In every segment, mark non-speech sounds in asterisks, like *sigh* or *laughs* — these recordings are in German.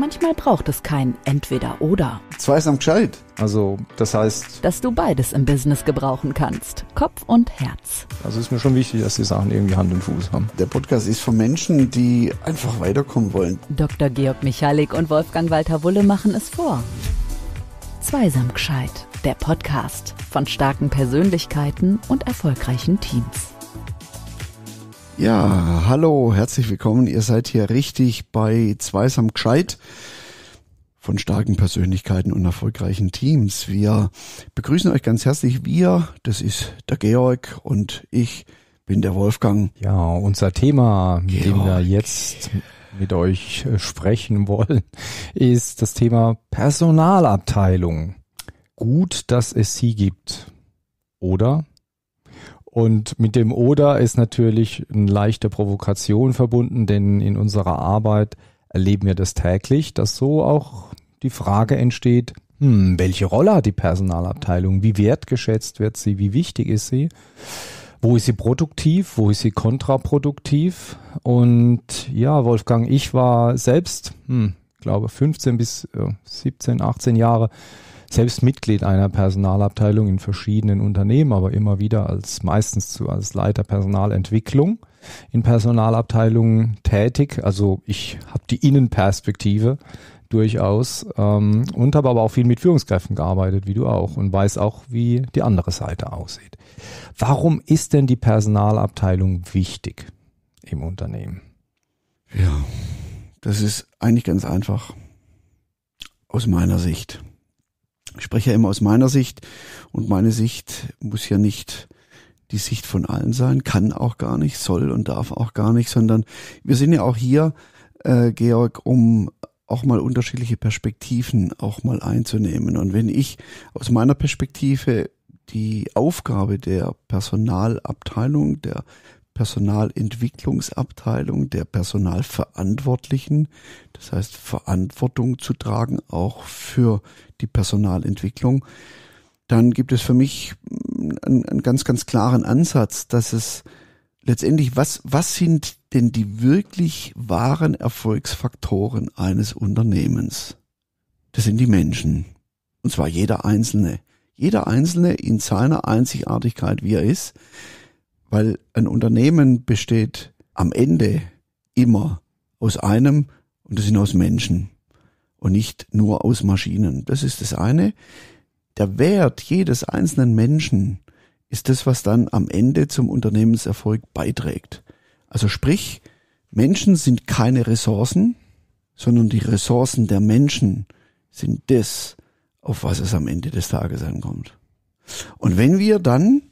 Manchmal braucht es kein Entweder-Oder. Zwei Gescheit. Also, das heißt. Dass du beides im Business gebrauchen kannst. Kopf und Herz. Also ist mir schon wichtig, dass die Sachen irgendwie Hand und Fuß haben. Der Podcast ist von Menschen, die einfach weiterkommen wollen. Dr. Georg Michalik und Wolfgang Walter Wulle machen es vor. Zweisam gescheit. Der Podcast von starken Persönlichkeiten und erfolgreichen Teams. Ja, ah, hallo, herzlich willkommen. Ihr seid hier richtig bei Zweisam Gescheit von starken Persönlichkeiten und erfolgreichen Teams. Wir begrüßen euch ganz herzlich. Wir, das ist der Georg und ich bin der Wolfgang. Ja, unser Thema, mit dem wir jetzt mit euch äh, sprechen wollen, ist das Thema Personalabteilung. Gut, dass es sie gibt. Oder und mit dem Oder ist natürlich eine leichte Provokation verbunden, denn in unserer Arbeit erleben wir das täglich, dass so auch die Frage entsteht, hm, welche Rolle hat die Personalabteilung? Wie wertgeschätzt wird sie? Wie wichtig ist sie? Wo ist sie produktiv? Wo ist sie kontraproduktiv? Und ja, Wolfgang, ich war selbst, hm, glaube 15 bis 17, äh, 18 Jahre selbst Mitglied einer Personalabteilung in verschiedenen Unternehmen, aber immer wieder als meistens zu, als Leiter Personalentwicklung in Personalabteilungen tätig. Also ich habe die Innenperspektive durchaus ähm, und habe aber auch viel mit Führungskräften gearbeitet, wie du auch, und weiß auch, wie die andere Seite aussieht. Warum ist denn die Personalabteilung wichtig im Unternehmen? Ja, das ist eigentlich ganz einfach aus meiner Sicht. Ich spreche ja immer aus meiner Sicht und meine Sicht muss ja nicht die Sicht von allen sein, kann auch gar nicht, soll und darf auch gar nicht, sondern wir sind ja auch hier, äh, Georg, um auch mal unterschiedliche Perspektiven auch mal einzunehmen. Und wenn ich aus meiner Perspektive die Aufgabe der Personalabteilung, der Personalentwicklungsabteilung der Personalverantwortlichen. Das heißt, Verantwortung zu tragen, auch für die Personalentwicklung. Dann gibt es für mich hm, einen, einen ganz, ganz klaren Ansatz, dass es letztendlich, was, was sind denn die wirklich wahren Erfolgsfaktoren eines Unternehmens? Das sind die Menschen. Und zwar jeder Einzelne. Jeder Einzelne in seiner Einzigartigkeit, wie er ist. Weil ein Unternehmen besteht am Ende immer aus einem und das sind aus Menschen und nicht nur aus Maschinen. Das ist das eine. Der Wert jedes einzelnen Menschen ist das, was dann am Ende zum Unternehmenserfolg beiträgt. Also sprich, Menschen sind keine Ressourcen, sondern die Ressourcen der Menschen sind das, auf was es am Ende des Tages ankommt. Und wenn wir dann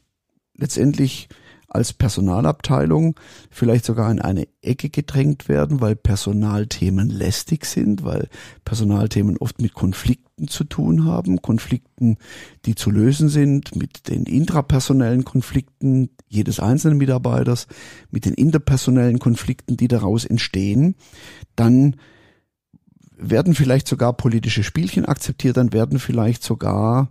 letztendlich als Personalabteilung vielleicht sogar in eine Ecke gedrängt werden, weil Personalthemen lästig sind, weil Personalthemen oft mit Konflikten zu tun haben, Konflikten, die zu lösen sind, mit den intrapersonellen Konflikten jedes einzelnen Mitarbeiters, mit den interpersonellen Konflikten, die daraus entstehen, dann werden vielleicht sogar politische Spielchen akzeptiert, dann werden vielleicht sogar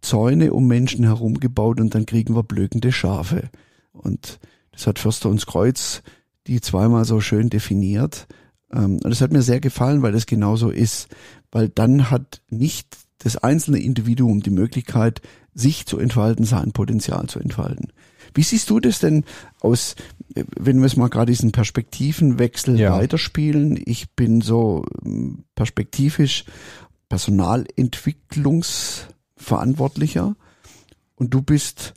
Zäune um Menschen herum gebaut und dann kriegen wir blökende Schafe. Und das hat Förster und Kreuz die zweimal so schön definiert. Ähm, und das hat mir sehr gefallen, weil das genauso ist. Weil dann hat nicht das einzelne Individuum die Möglichkeit, sich zu entfalten, sein Potenzial zu entfalten. Wie siehst du das denn aus, äh, wenn wir es mal gerade diesen Perspektivenwechsel ja. weiterspielen? Ich bin so ähm, perspektivisch Personalentwicklungs- Verantwortlicher und du bist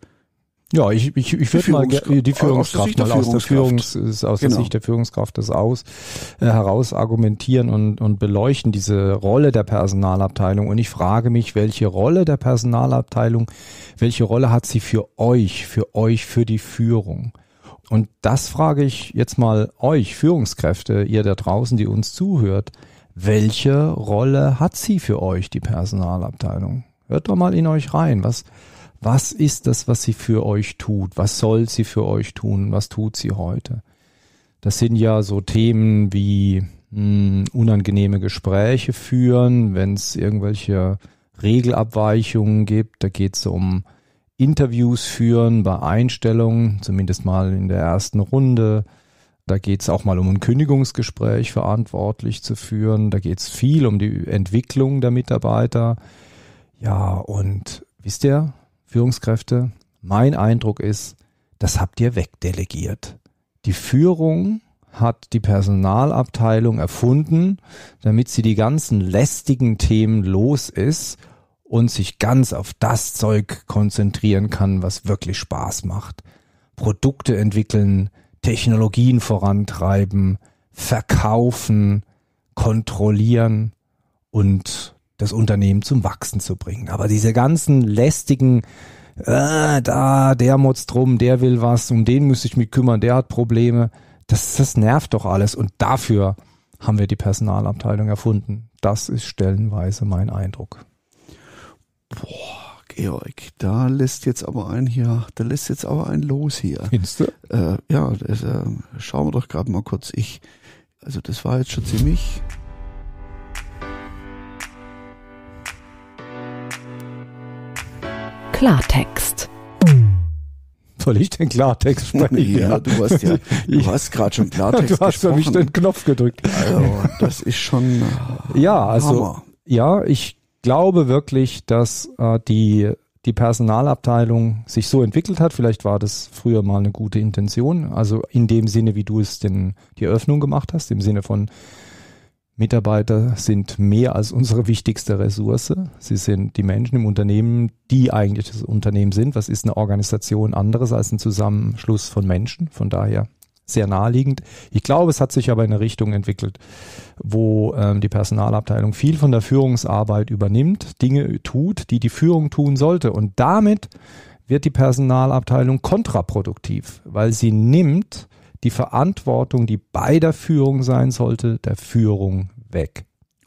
ja, ich, ich, ich würde mal die Führungskraft aus der, Führungs, aus der genau. Sicht der Führungskraft das aus äh, heraus argumentieren und, und beleuchten, diese Rolle der Personalabteilung. Und ich frage mich, welche Rolle der Personalabteilung, welche Rolle hat sie für euch, für euch, für die Führung? Und das frage ich jetzt mal euch, Führungskräfte, ihr da draußen, die uns zuhört. Welche Rolle hat sie für euch, die Personalabteilung? Hört doch mal in euch rein. Was, was ist das, was sie für euch tut? Was soll sie für euch tun? Was tut sie heute? Das sind ja so Themen wie mh, hm, unangenehme Gespräche führen, wenn es irgendwelche Regelabweichungen gibt. Da geht es um Interviews führen bei Einstellungen, zumindest mal in der ersten Runde. Da geht es auch mal um ein Kündigungsgespräch verantwortlich zu führen. Da geht es viel um die Entwicklung der Mitarbeiter. Ja, und wisst ihr, Führungskräfte, mein Eindruck ist, das habt ihr wegdelegiert. Die Führung hat die Personalabteilung erfunden, damit sie die ganzen lästigen Themen los ist und sich ganz auf das Zeug konzentrieren kann, was wirklich Spaß macht. Produkte entwickeln, Technologien vorantreiben, verkaufen, kontrollieren und das Unternehmen zum Wachsen zu bringen. Aber diese ganzen lästigen äh, da, der motzt drum, der will was, um den müsste ich mich kümmern, der hat Probleme. Das, das nervt doch alles. Und dafür haben wir die Personalabteilung erfunden. Das ist stellenweise mein Eindruck. Boah. Georg, da lässt jetzt aber ein hier, da lässt jetzt aber ein los hier. Findest du? Äh, ja, das, äh, schauen wir doch gerade mal kurz. Ich, also das war jetzt schon ziemlich. Klartext. Soll ich den Klartext sprechen? *laughs* Ja, du hast ja, du hast gerade schon Klartext gesprochen. *laughs* Du hast gesprochen. für mich den Knopf gedrückt. Also, das ist schon äh, Ja, also Hammer. ja, ich glaube wirklich, dass äh, die die Personalabteilung sich so entwickelt hat. Vielleicht war das früher mal eine gute Intention. Also in dem Sinne, wie du es denn die Eröffnung gemacht hast, im Sinne von, Mitarbeiter sind mehr als unsere wichtigste Ressource. Sie sind die Menschen im Unternehmen, die eigentlich das Unternehmen sind. Was ist eine Organisation anderes als ein Zusammenschluss von Menschen? Von daher sehr naheliegend. Ich glaube, es hat sich aber in eine Richtung entwickelt, wo ähm, die Personalabteilung viel von der Führungsarbeit übernimmt, Dinge tut, die die Führung tun sollte. Und damit wird die Personalabteilung kontraproduktiv, weil sie nimmt die Verantwortung, die bei der Führung sein sollte, der Führung weg.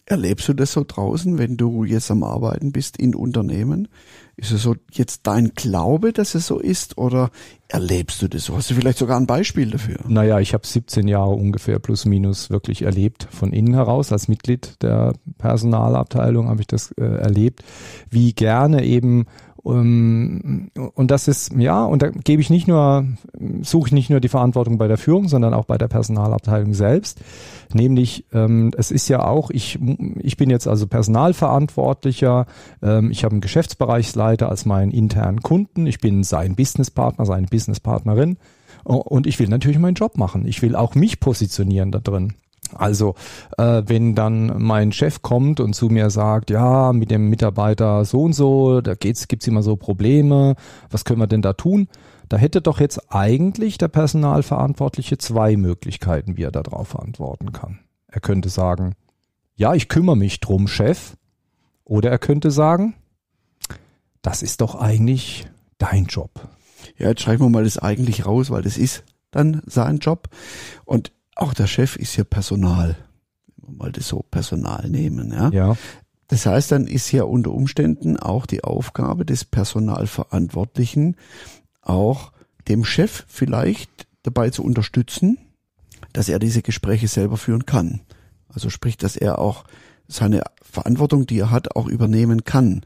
Erlebst du das so draußen, wenn du jetzt am Arbeiten bist in Unternehmen? Ist es so jetzt dein Glaube, dass es so ist oder erlebst du das so? Hast du vielleicht sogar ein Beispiel dafür? Naja, ich habe 17 Jahre ungefähr plus minus wirklich erlebt von innen heraus. Als Mitglied der Personalabteilung habe ich das äh, erlebt, wie gerne eben ähm, und das ist, ja, und da gebe ich nicht nur, suche ich nicht nur die Verantwortung bei der Führung, sondern auch bei der Personalabteilung selbst. Nämlich, ähm, es ist ja auch, ich, ich bin jetzt also Personalverantwortlicher, ähm, ich habe einen Geschäftsbereichsleiter als meinen internen Kunden, ich bin sein Businesspartner, seine Businesspartnerin und ich will natürlich meinen Job machen. Ich will auch mich positionieren da drin. Also, äh, wenn dann mein Chef kommt und zu mir sagt, ja, mit dem Mitarbeiter so und so, da geht's, gibt's immer so Probleme, was können wir denn da tun? Da hätte doch jetzt eigentlich der Personalverantwortliche zwei Möglichkeiten, wie er darauf antworten kann. Er könnte sagen, ja, ich kümmere mich drum, Chef. Oder er könnte sagen, das ist doch eigentlich dein Job. Ja, jetzt schreiben wir mal das eigentlich raus, weil das ist dann sein Job. Und auch der Chef ist ja Personal, wenn wir mal das so Personal nehmen. Ja? ja. Das heißt, dann ist ja unter Umständen auch die Aufgabe des Personalverantwortlichen, auch dem Chef vielleicht dabei zu unterstützen, dass er diese Gespräche selber führen kann. Also sprich, dass er auch seine Verantwortung, die er hat, auch übernehmen kann.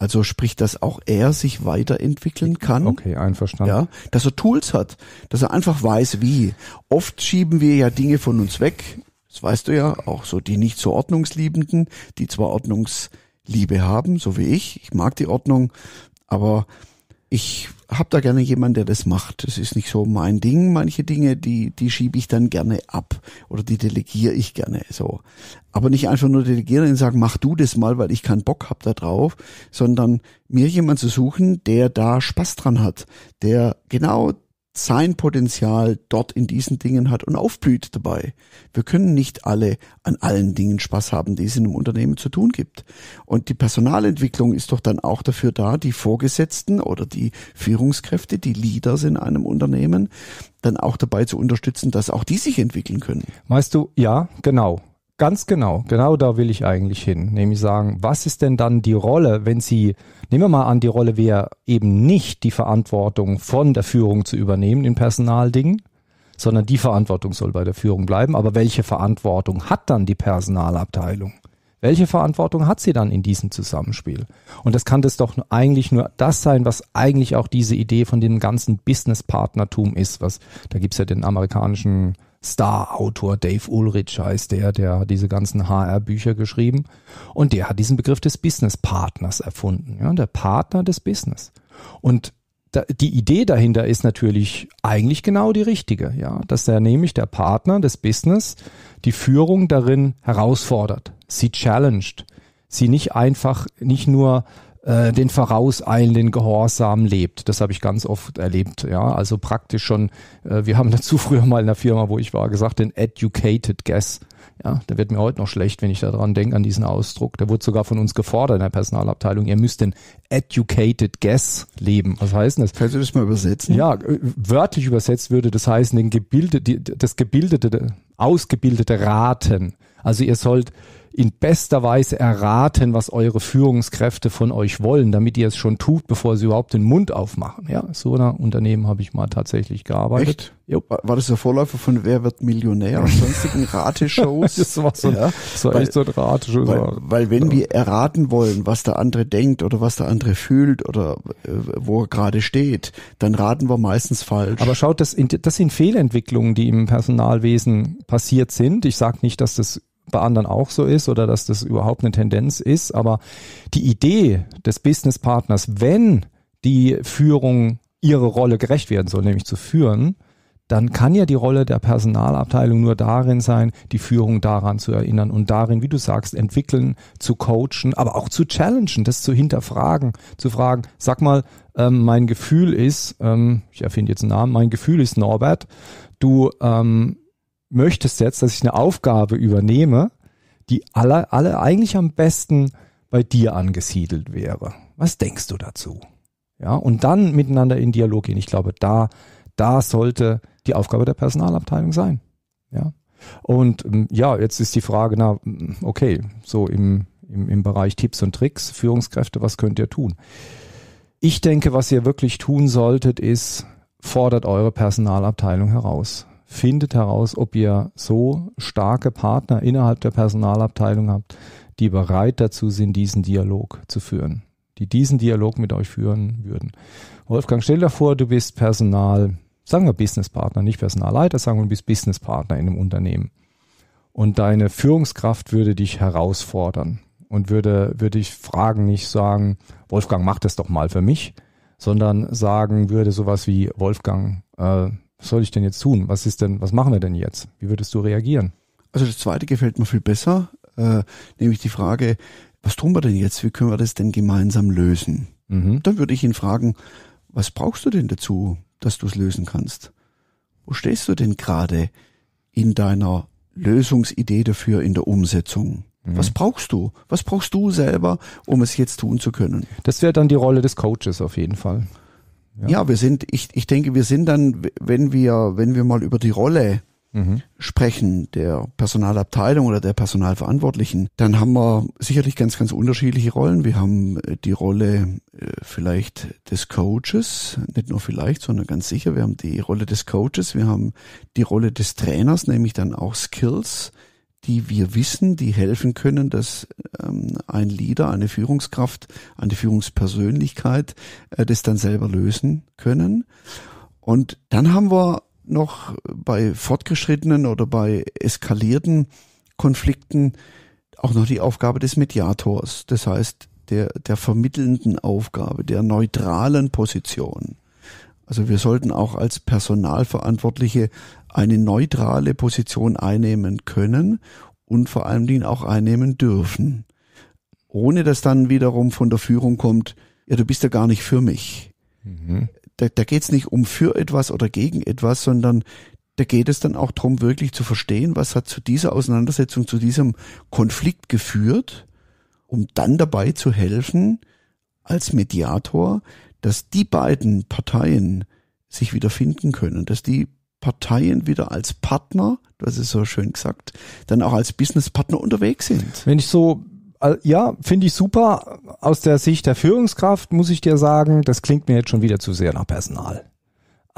Also sprich, dass auch er sich weiterentwickeln kann. Okay, einverstanden. Ja, dass er Tools hat, dass er einfach weiß, wie. Oft schieben wir ja Dinge von uns weg. Das weißt du ja, auch so die nicht so ordnungsliebenden, die zwar Ordnungsliebe haben, so wie ich. Ich mag die Ordnung, aber ich habe da gerne jemanden, der das macht. Das ist nicht so mein Ding. Manche Dinge, die, die schiebe ich dann gerne ab oder die delegiere ich gerne so. Aber nicht einfach nur delegieren und sagen, mach du das mal, weil ich keinen Bock hab da drauf, sondern mir jemanden zu suchen, der da Spaß dran hat, der genau sein Potenzial dort in diesen Dingen hat und aufblüht dabei. Wir können nicht alle an allen Dingen Spaß haben, die es in einem Unternehmen zu tun gibt. Und die Personalentwicklung ist doch dann auch dafür da, die Vorgesetzten oder die Führungskräfte, die Leaders in einem Unternehmen, dann auch dabei zu unterstützen, dass auch die sich entwickeln können. Weißt du, ja, genau. Ganz genau, genau da will ich eigentlich hin. Nämlich sagen, was ist denn dann die Rolle, wenn sie, nehmen wir mal an, die Rolle wäre eben nicht die Verantwortung von der Führung zu übernehmen in Personaldingen, sondern die Verantwortung soll bei der Führung bleiben. Aber welche Verantwortung hat dann die Personalabteilung? Welche Verantwortung hat sie dann in diesem Zusammenspiel? Und das kann das doch eigentlich nur das sein, was eigentlich auch diese Idee von dem ganzen Business-Partnertum ist. Was, da gibt's ja den amerikanischen Star-Autor Dave Ulrich heißt der, der diese ganzen HR-Bücher geschrieben. Und der hat diesen Begriff des Business-Partners erfunden. Ja, der Partner des Business. Und da, die Idee dahinter ist natürlich eigentlich genau die richtige, ja, dass er nämlich der Partner des Business die Führung darin herausfordert, sie challenged, sie nicht einfach, nicht nur äh, den vorauseilenden Gehorsam lebt. Das habe ich ganz oft erlebt. Ja, also praktisch schon. Äh, wir haben *laughs* dazu früher mal in der Firma, wo ich war, gesagt den educated guess. Ja, da wird mir heute noch schlecht, wenn ich daran denke an diesen Ausdruck. Da wurde sogar von uns gefordert in der Personalabteilung, ihr müsst den educated guess leben. Was heißt denn das? Kannst du das mal übersetzen? Ja, äh, wörtlich übersetzt würde das heißen, den gebildete, das gebildete, ausgebildete Raten. Also ihr sollt in bester Weise erraten, was eure Führungskräfte von euch wollen, damit ihr es schon tut, bevor sie überhaupt den Mund aufmachen. Ja, so einer Unternehmen habe ich mal tatsächlich gearbeitet. Echt? War das der Vorläufer von Wer wird Millionär und sonstigen *laughs* Rateshows? das war so, ja, das war weil, echt so ein Rateshow. Weil, weil, wenn ja. wir erraten wollen, was der andere denkt oder was der andere fühlt oder äh, wo er gerade steht, dann raten wir meistens falsch. Aber schaut, das, das sind Fehlentwicklungen, die im Personalwesen passiert sind. Ich sage nicht, dass das bei anderen auch so ist oder dass das überhaupt eine Tendenz ist. Aber die Idee des Business Partners, wenn die Führung ihre Rolle gerecht werden soll, nämlich zu führen, dann kann ja die Rolle der Personalabteilung nur darin sein, die Führung daran zu erinnern und darin, wie du sagst, entwickeln, zu coachen, aber auch zu challengen, das zu hinterfragen, zu fragen, sag mal, ähm, mein Gefühl ist, ähm, ich erfinde jetzt einen Namen, mein Gefühl ist Norbert, du ähm, möchtest jetzt, dass ich eine Aufgabe übernehme, die alle, alle eigentlich am besten bei dir angesiedelt wäre. Was denkst du dazu? Ja, und dann miteinander in Dialog gehen. Ich glaube, da, da sollte die Aufgabe der Personalabteilung sein. Ja. Und ähm, ja, jetzt ist die Frage, na, okay, so im, im, im Bereich Tipps und Tricks, Führungskräfte, was könnt ihr tun? Ich denke, was ihr wirklich tun solltet, ist, fordert eure Personalabteilung heraus findet heraus, ob ihr so starke Partner innerhalb der Personalabteilung habt, die bereit dazu sind, diesen Dialog zu führen, die diesen Dialog mit euch führen würden. Wolfgang, stell dir vor, du bist Personal, sagen wir Businesspartner, nicht Personalleiter, sagen wir, du bist Businesspartner in einem Unternehmen. Und deine Führungskraft würde dich herausfordern und würde, würde ich fragen, nicht sagen, Wolfgang, mach das doch mal für mich, sondern sagen würde sowas wie, Wolfgang, äh, was soll ich denn jetzt tun? Was ist denn, was machen wir denn jetzt? Wie würdest du reagieren? Also das zweite gefällt mir viel besser, äh, nämlich die Frage, was tun wir denn jetzt? Wie können wir das denn gemeinsam lösen? Mhm. Dann würde ich ihn fragen, was brauchst du denn dazu, dass du es lösen kannst? Wo stehst du denn gerade in deiner Lösungsidee dafür in der Umsetzung? Mhm. Was brauchst du? Was brauchst du selber, um es jetzt tun zu können? Das wäre dann die Rolle des Coaches auf jeden Fall. Ja. wir sind, ich, ich denke, wir sind dann, wenn wir, wenn wir mal über die Rolle mhm. sprechen, der Personalabteilung oder der Personalverantwortlichen, dann haben wir sicherlich ganz, ganz unterschiedliche Rollen. Wir haben äh, die Rolle äh, vielleicht des Coaches, nicht nur vielleicht, sondern ganz sicher, wir haben die Rolle des Coaches, wir haben die Rolle des Trainers, nämlich dann auch Skills, die wir wissen, die helfen können, dass ähm, ein Leader, eine Führungskraft, eine Führungspersönlichkeit äh, das dann selber lösen können. Und dann haben wir noch bei fortgeschrittenen oder bei eskalierten Konflikten auch noch die Aufgabe des Mediators, das heißt der, der vermittelnden Aufgabe, der neutralen Position. Also wir sollten auch als Personalverantwortliche eine neutrale Position einnehmen können und vor allen Dingen auch einnehmen dürfen. Ohne dass dann wiederum von der Führung kommt, ja, du bist ja gar nicht für mich. Mhm. Da, da geht es nicht um für etwas oder gegen etwas, sondern da geht es dann auch darum, wirklich zu verstehen, was hat zu dieser Auseinandersetzung, zu diesem Konflikt geführt, um dann dabei zu helfen, als Mediator dass die beiden Parteien sich wieder finden können, dass die Parteien wieder als Partner, das ist so schön gesagt, dann auch als Businesspartner unterwegs sind. Wenn ich so, äh, ja, finde ich super. Aus der Sicht der Führungskraft muss ich dir sagen, das klingt mir jetzt schon wieder zu sehr nach Personal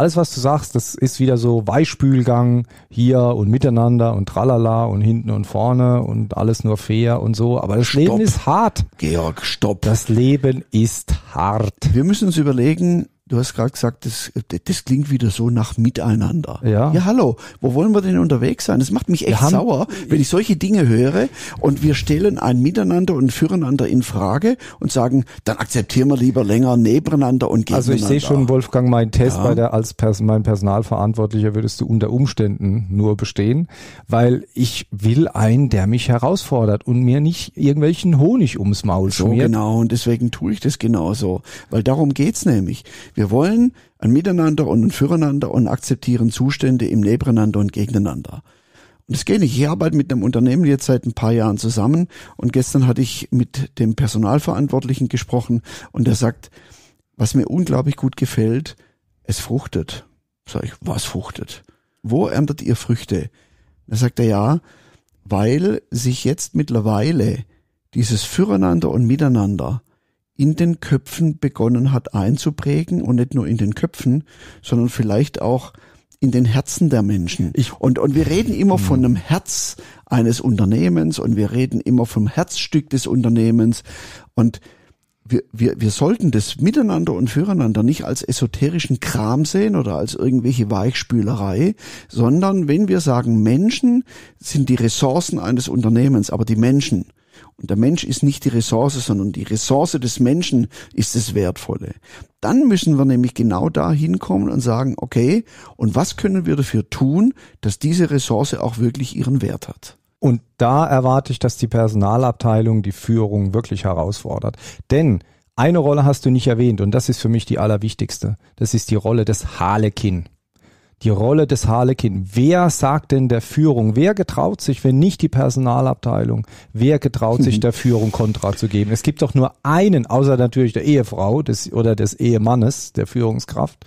alles, was du sagst, das ist wieder so Weichspülgang hier und miteinander und tralala und hinten und vorne und alles nur fair und so. Aber das stopp. Leben ist hart. Georg, stopp. Das Leben ist hart. Wir müssen uns überlegen, Du hast gerade gesagt, das, das klingt wieder so nach Miteinander. Ja. Ja, hallo. Wo wollen wir denn unterwegs sein? Das macht mich echt haben, sauer, wenn ich solche Dinge höre und wir stellen ein Miteinander und Füreinander in Frage und sagen, dann akzeptieren wir lieber länger nebeneinander und gegeneinander. Also ich sehe schon, Wolfgang, mein Test ja. bei der als Pers mein Personalverantwortlicher würdest du unter Umständen nur bestehen, weil ich will einen, der mich herausfordert und mir nicht irgendwelchen Honig ums Maul schmiert. So genau. Und deswegen tue ich das genauso, weil darum geht es nämlich. Wir wir wollen ein Miteinander und ein Füreinander und akzeptieren Zustände im Nebeneinander und Gegeneinander. Und es geht nicht. Ich arbeite mit einem Unternehmen jetzt seit ein paar Jahren zusammen und gestern hatte ich mit dem Personalverantwortlichen gesprochen und der sagt, was mir unglaublich gut gefällt, es fruchtet. Sag ich, was fruchtet? Wo erntet ihr Früchte? Da sagt er ja, weil sich jetzt mittlerweile dieses Füreinander und Miteinander in den Köpfen begonnen hat einzuprägen und nicht nur in den Köpfen, sondern vielleicht auch in den Herzen der Menschen. Ich, und, und wir reden immer von einem hm. Herz eines Unternehmens und wir reden immer vom Herzstück des Unternehmens und wir, wir, wir sollten das miteinander und füreinander nicht als esoterischen Kram sehen oder als irgendwelche Weichspülerei, sondern wenn wir sagen, Menschen sind die Ressourcen eines Unternehmens, aber die Menschen, und der Mensch ist nicht die Ressource, sondern die Ressource des Menschen ist das Wertvolle. Dann müssen wir nämlich genau da hinkommen und sagen, okay, und was können wir dafür tun, dass diese Ressource auch wirklich ihren Wert hat? Und da erwarte ich, dass die Personalabteilung die Führung wirklich herausfordert. Denn eine Rolle hast du nicht erwähnt und das ist für mich die allerwichtigste. Das ist die Rolle des Harlekin die Rolle des Harlekin. Wer sagt denn der Führung? Wer getraut sich, wenn nicht die Personalabteilung? Wer getraut sich *laughs* der Führung Kontra zu geben? Es gibt doch nur einen, außer natürlich der Ehefrau des, oder des Ehemannes, der Führungskraft,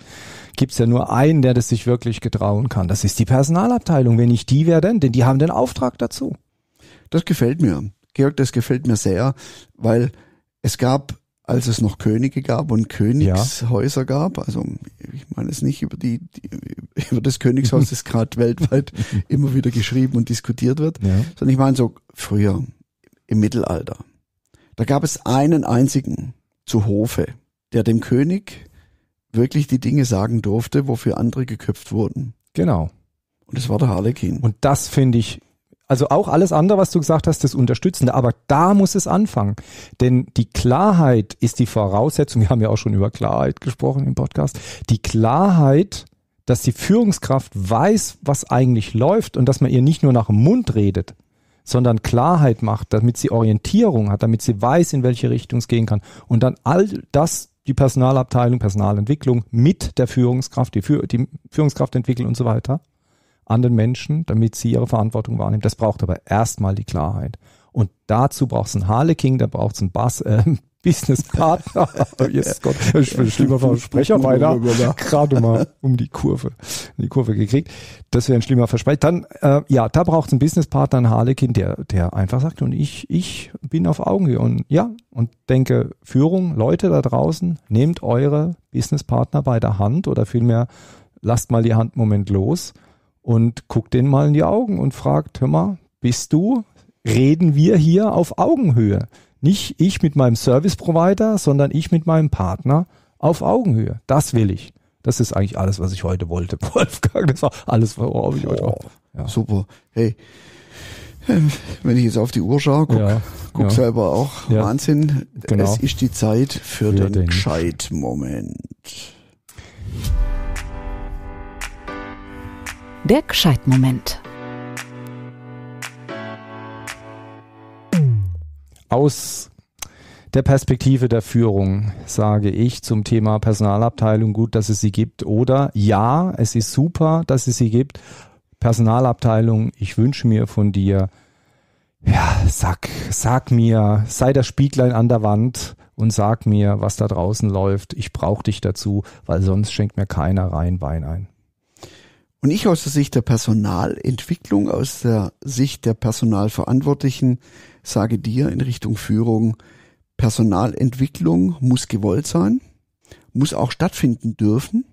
gibt es ja nur einen, der das sich wirklich getrauen kann. Das ist die Personalabteilung. Wenn nicht die, wer denn? Denn die haben den Auftrag dazu. Das gefällt mir. Georg, das gefällt mir sehr, weil es gab als es noch Könige gab und Königshäuser ja. gab. Also ich meine es nicht über die, die über das Königshaus, das gerade *laughs* weltweit immer wieder geschrieben und diskutiert wird, ja. sondern ich meine so früher im Mittelalter. Da gab es einen einzigen zu Hofe, der dem König wirklich die Dinge sagen durfte, wofür andere geköpft wurden. Genau. Und das war der Harlekin. Und das finde ich also auch alles andere, was du gesagt hast, das Unterstützende. Aber da muss es anfangen. Denn die Klarheit ist die Voraussetzung. Wir haben ja auch schon über Klarheit gesprochen im Podcast. Die Klarheit, dass die Führungskraft weiß, was eigentlich läuft und dass man ihr nicht nur nach dem Mund redet, sondern Klarheit macht, damit sie Orientierung hat, damit sie weiß, in welche Richtung es gehen kann. Und dann all das die Personalabteilung, Personalentwicklung mit der Führungskraft, die, Führ die Führungskraft entwickeln und so weiter an den Menschen, damit sie ihre Verantwortung wahrnehmen. Das braucht aber erstmal die Klarheit. Und dazu braucht es einen Harleking, da braucht es einen Bass, äh, *laughs* Businesspartner. yes, *laughs* oh, Gott, ich bin schlimmer Versprecher beinahe. Gerade mal um die Kurve, die Kurve gekriegt. Das wäre ein schlimmer Versprecher. Dann, äh, ja, da braucht es einen Businesspartner, einen Harlekin, der, der einfach sagt, und ich, ich bin auf Augenhöhe. Und ja, und denke, Führung, Leute da draußen, nehmt eure Businesspartner bei der Hand oder vielmehr lasst mal die Hand einen Moment los und guckt den mal in die Augen und fragt, hör mal, bist du? Reden wir hier auf Augenhöhe? Nicht ich mit meinem Service Provider, sondern ich mit meinem Partner auf Augenhöhe. Das will ich. Das ist eigentlich alles, was ich heute wollte, *laughs* Wolfgang. Das war alles, worauf ich heute oh, Ja. Super. Hey, ähm, wenn ich jetzt auf die Uhr schaue, guck, ja, guck ja. selber auch. Ja, Wahnsinn. Genau. Es ist die Zeit für, für den, den Moment. Der Gescheitmoment. Aus der Perspektive der Führung sage ich zum Thema Personalabteilung gut, dass es sie gibt oder ja, es ist super, dass es sie gibt. Personalabteilung, ich wünsche mir von dir, ja, sag, sag mir, sei das Spieglein an der Wand und sag mir, was da draußen läuft. Ich brauche dich dazu, weil sonst schenkt mir keiner rein Wein ein. Und ich aus der Sicht der Personalentwicklung, aus der Sicht der Personalverantwortlichen sage dir in Richtung Führung, Personalentwicklung muss gewollt sein, muss auch stattfinden dürfen,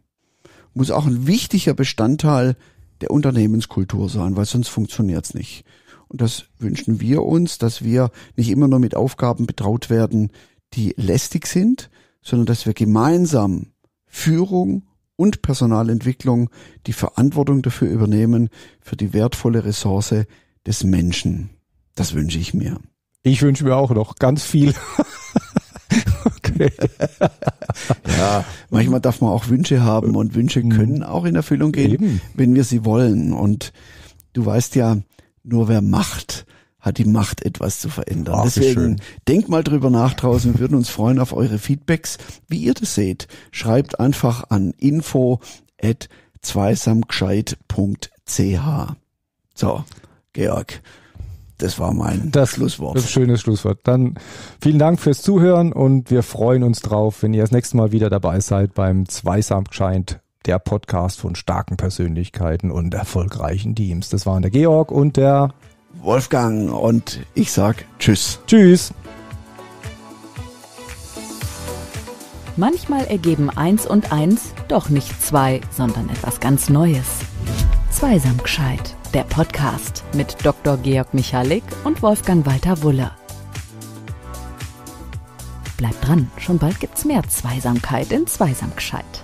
muss auch ein wichtiger Bestandteil der Unternehmenskultur sein, weil sonst funktioniert es nicht. Und das wünschen wir uns, dass wir nicht immer nur mit Aufgaben betraut werden, die lästig sind, sondern dass wir gemeinsam Führung und Personalentwicklung die Verantwortung dafür übernehmen, für die wertvolle Ressource des Menschen. Das wünsche ich mir. Ich wünsche mir auch noch ganz viel. *laughs* okay. ja, manchmal darf man auch Wünsche haben und Wünsche mhm. können auch in Erfüllung gehen, Eben. wenn wir sie wollen. Und du weißt ja, nur wer macht, hat die Macht, etwas zu verändern. Ach, Deswegen denkt mal drüber nach draußen. Wir würden uns freuen auf eure Feedbacks, wie ihr das seht. Schreibt einfach an info at zweisamgescheit.ch. So, Georg, das war mein das, Schlusswort. Das schönes Schlusswort. Dann vielen Dank fürs Zuhören und wir freuen uns drauf, wenn ihr das nächste Mal wieder dabei seid beim Zweisamgescheit der Podcast von starken Persönlichkeiten und erfolgreichen Teams. Das waren der Georg und der Wolfgang und ich sag Tschüss. Tschüss. Manchmal ergeben eins und eins doch nicht zwei, sondern etwas ganz Neues. Zweisam gescheit, der Podcast mit Dr. Georg Michalik und Wolfgang Walter Wuller. Bleibt dran, schon bald gibt's mehr Zweisamkeit in Zweisam gescheit.